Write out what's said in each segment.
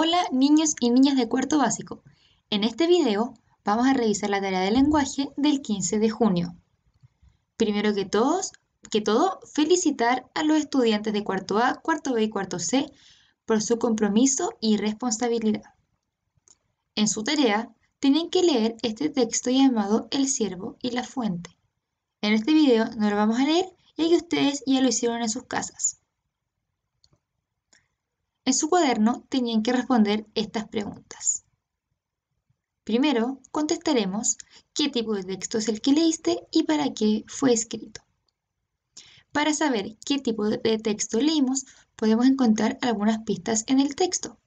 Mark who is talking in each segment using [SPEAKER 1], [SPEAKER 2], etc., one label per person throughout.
[SPEAKER 1] Hola niños y niñas de cuarto básico. En este video vamos a revisar la tarea de lenguaje del 15 de junio. Primero que, todos, todo, felicitar a los estudiantes de cuarto A, cuarto B y cuarto C por su compromiso y responsabilidad. En su tarea tienen que leer este texto llamado El ciervo y la fuente. En este video no lo vamos a leer ya que ustedes ya lo hicieron en sus casas. En su cuaderno tenían que responder estas preguntas. Primero, contestaremos qué tipo de texto es el que leíste y para qué fue escrito. Para saber qué tipo de texto leímos, podemos encontrar algunas pistas en el texto.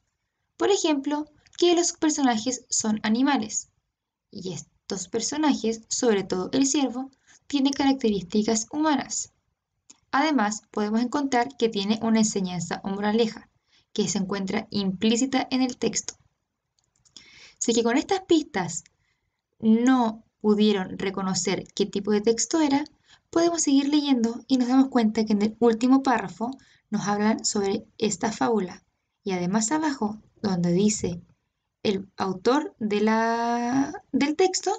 [SPEAKER 1] Por ejemplo, que los personajes son animales. Y estos personajes, sobre todo el ciervo, tiene características humanas. Además, podemos encontrar que tiene una enseñanza o que se encuentra implícita en el texto. Si que con estas pistas no pudieron reconocer qué tipo de texto era, podemos seguir leyendo y nos damos cuenta que en el último párrafo nos hablan sobre esta fábula. Y además abajo, donde dice el autor de la, del texto,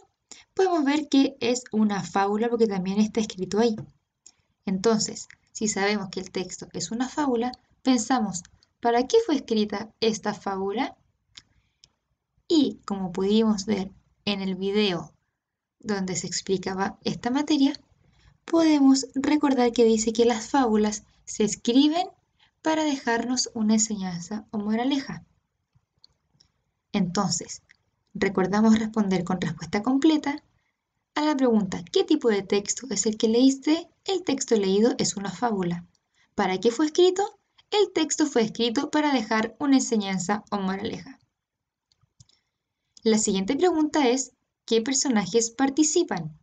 [SPEAKER 1] podemos ver que es una fábula porque también está escrito ahí. Entonces, si sabemos que el texto es una fábula, pensamos, ¿Para qué fue escrita esta fábula? Y como pudimos ver en el video donde se explicaba esta materia, podemos recordar que dice que las fábulas se escriben para dejarnos una enseñanza o moraleja. Entonces, recordamos responder con respuesta completa a la pregunta ¿qué tipo de texto es el que leíste? El texto leído es una fábula. ¿Para qué fue escrito? el texto fue escrito para dejar una enseñanza o moraleja. La siguiente pregunta es, ¿qué personajes participan?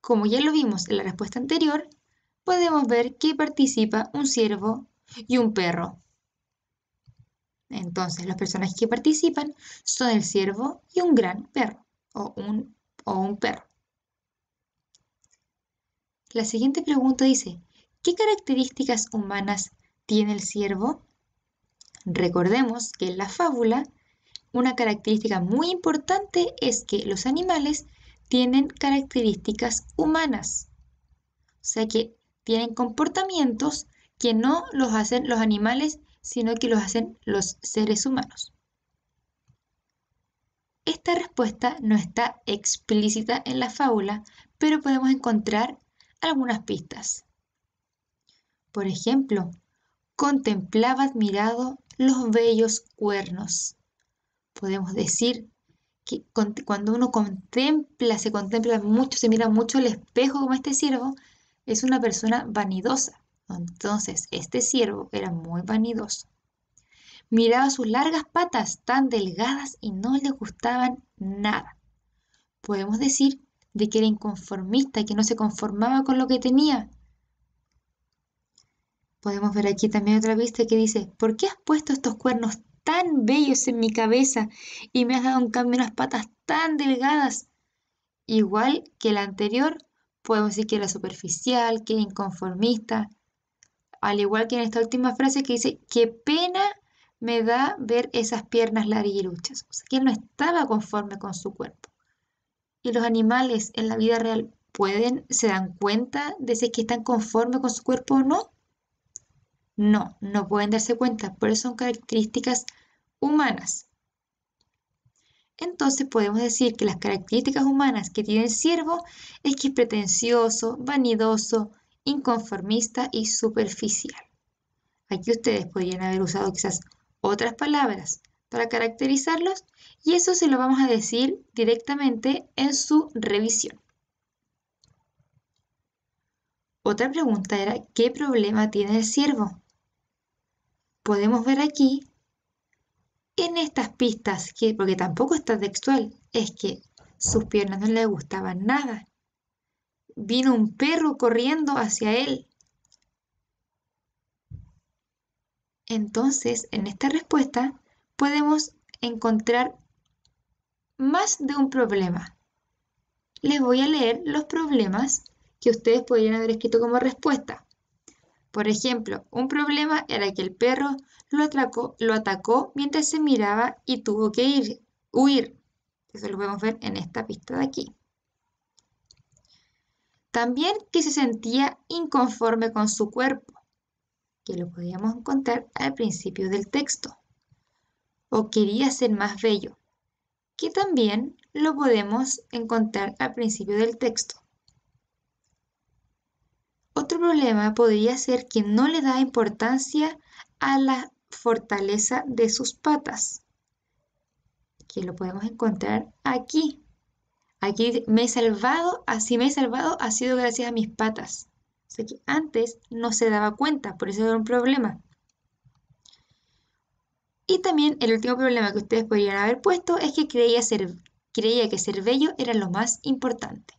[SPEAKER 1] Como ya lo vimos en la respuesta anterior, podemos ver que participa un ciervo y un perro. Entonces, los personajes que participan son el ciervo y un gran perro o un, o un perro. La siguiente pregunta dice, ¿Qué características humanas tiene el ciervo? Recordemos que en la fábula una característica muy importante es que los animales tienen características humanas. O sea que tienen comportamientos que no los hacen los animales, sino que los hacen los seres humanos. Esta respuesta no está explícita en la fábula, pero podemos encontrar algunas pistas. Por ejemplo, contemplaba admirado los bellos cuernos. Podemos decir que cuando uno contempla, se contempla mucho, se mira mucho el espejo como este siervo, es una persona vanidosa. Entonces, este siervo era muy vanidoso. Miraba sus largas patas tan delgadas y no le gustaban nada. Podemos decir de que era inconformista, que no se conformaba con lo que tenía, Podemos ver aquí también otra vista que dice, ¿por qué has puesto estos cuernos tan bellos en mi cabeza y me has dado en cambio unas patas tan delgadas? Igual que la anterior, podemos decir que era superficial, que era inconformista. Al igual que en esta última frase que dice, qué pena me da ver esas piernas larguiruchas. O sea, que él no estaba conforme con su cuerpo. Y los animales en la vida real pueden, se dan cuenta de si que están conformes con su cuerpo o no. No, no pueden darse cuenta, pero son características humanas. Entonces podemos decir que las características humanas que tiene el siervo es que es pretencioso, vanidoso, inconformista y superficial. Aquí ustedes podrían haber usado quizás otras palabras para caracterizarlos y eso se lo vamos a decir directamente en su revisión. Otra pregunta era, ¿qué problema tiene el siervo? podemos ver aquí en estas pistas, que, porque tampoco está textual, es que sus piernas no le gustaban nada. Vino un perro corriendo hacia él. Entonces, en esta respuesta podemos encontrar más de un problema. Les voy a leer los problemas que ustedes podrían haber escrito como respuesta. Por ejemplo, un problema era que el perro lo, atacó mientras se miraba y tuvo que ir, huir. Eso lo podemos ver en esta pista de aquí. También que se sentía inconforme con su cuerpo, que lo podíamos encontrar al principio del texto. O quería ser más bello, que también lo podemos encontrar al principio del texto problema podría ser que no le da importancia a la fortaleza de sus patas, que lo podemos encontrar aquí. Aquí me he salvado, así me he salvado, ha sido gracias a mis patas. O que antes no se daba cuenta, por eso era un problema. Y también el último problema que ustedes podrían haber puesto es que creía, ser, creía que ser bello era lo más importante.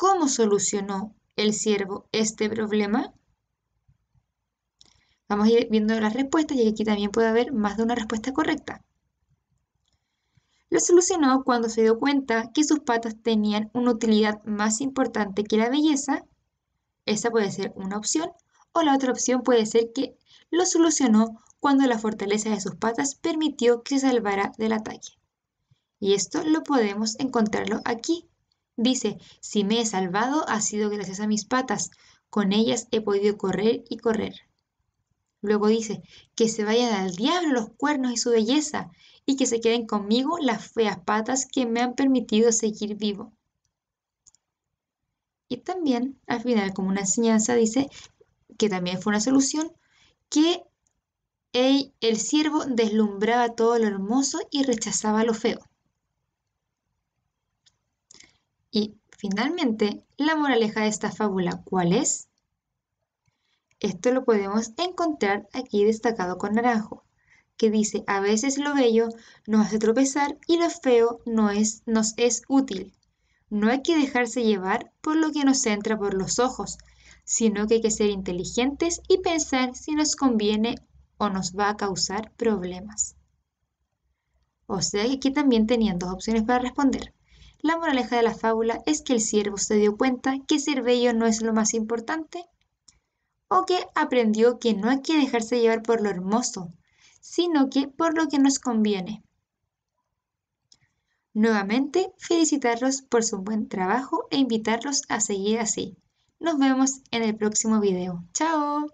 [SPEAKER 1] ¿Cómo solucionó el ciervo este problema? Vamos a ir viendo las respuestas y aquí también puede haber más de una respuesta correcta. Lo solucionó cuando se dio cuenta que sus patas tenían una utilidad más importante que la belleza. Esa puede ser una opción. O la otra opción puede ser que lo solucionó cuando la fortaleza de sus patas permitió que se salvara del ataque. Y esto lo podemos encontrarlo aquí, Dice, si me he salvado ha sido gracias a mis patas, con ellas he podido correr y correr. Luego dice, que se vayan al diablo los cuernos y su belleza, y que se queden conmigo las feas patas que me han permitido seguir vivo. Y también, al final, como una enseñanza, dice que también fue una solución, que el, siervo deslumbraba todo lo hermoso y rechazaba lo feo. Y finalmente, la moraleja de esta fábula, ¿cuál es? Esto lo podemos encontrar aquí destacado con naranjo, que dice, a veces lo bello nos hace tropezar y lo feo no es, nos es útil. No hay que dejarse llevar por lo que nos entra por los ojos, sino que hay que ser inteligentes y pensar si nos conviene o nos va a causar problemas. O sea que aquí también tenían dos opciones para responder. La moraleja de la fábula es que el siervo se dio cuenta que ser bello no es lo más importante o que aprendió que no hay que dejarse llevar por lo hermoso, sino que por lo que nos conviene. Nuevamente, felicitarlos por su buen trabajo e invitarlos a seguir así. Nos vemos en el próximo video. ¡Chao!